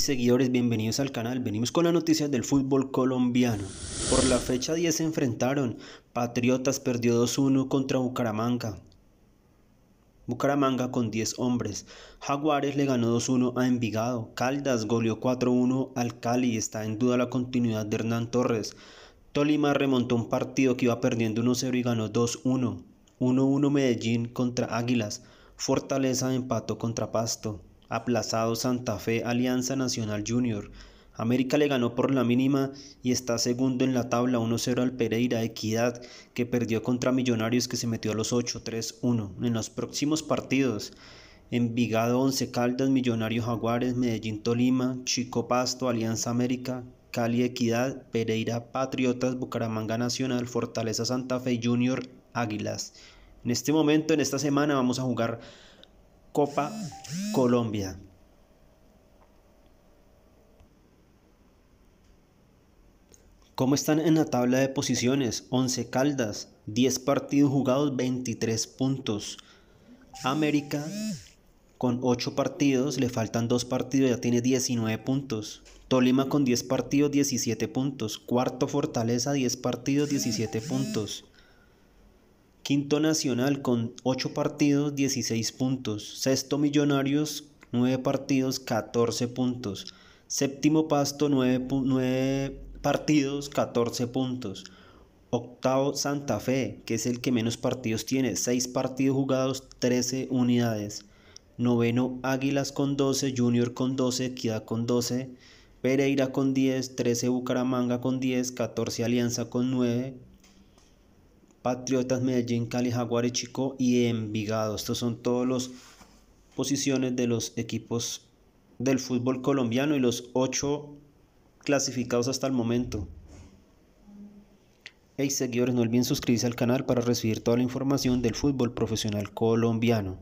Seguidores, bienvenidos al canal. Venimos con las noticias del fútbol colombiano. Por la fecha 10 se enfrentaron. Patriotas perdió 2-1 contra Bucaramanga. Bucaramanga con 10 hombres. Jaguares le ganó 2-1 a Envigado. Caldas goleó 4-1 al Cali. Está en duda la continuidad de Hernán Torres. Tolima remontó un partido que iba perdiendo 1-0 y ganó 2-1. 1-1 Medellín contra Águilas. Fortaleza empató contra Pasto. Aplazado Santa Fe Alianza Nacional Junior. América le ganó por la mínima y está segundo en la tabla 1-0 al Pereira Equidad, que perdió contra Millonarios que se metió a los 8-3-1. En los próximos partidos, Envigado 11 Caldas, Millonarios Jaguares, Medellín Tolima, Chico Pasto, Alianza América, Cali Equidad, Pereira Patriotas, Bucaramanga Nacional, Fortaleza Santa Fe Junior, Águilas. En este momento, en esta semana, vamos a jugar Copa Colombia. ¿Cómo están en la tabla de posiciones? 11 Caldas, 10 partidos jugados, 23 puntos. América con 8 partidos, le faltan 2 partidos, ya tiene 19 puntos. Tolima con 10 partidos, 17 puntos. Cuarto Fortaleza, 10 partidos, 17 puntos. Quinto Nacional con 8 partidos, 16 puntos. Sexto Millonarios, 9 partidos, 14 puntos. Séptimo Pasto, 9, partidos, 14 puntos. Octavo Santa Fe, que es el que menos partidos tiene, 6 partidos jugados, 13 unidades. Noveno Águilas con 12, Junior con 12, Equidad con 12, Pereira con 10, 13 Bucaramanga con 10, 14 Alianza con 9, Patriotas, Medellín, Cali, y Chico y Envigado. Estos son todos los posiciones de los equipos del fútbol colombiano y los ocho clasificados hasta el momento. Hey seguidores, no olviden suscribirse al canal para recibir toda la información del fútbol profesional colombiano.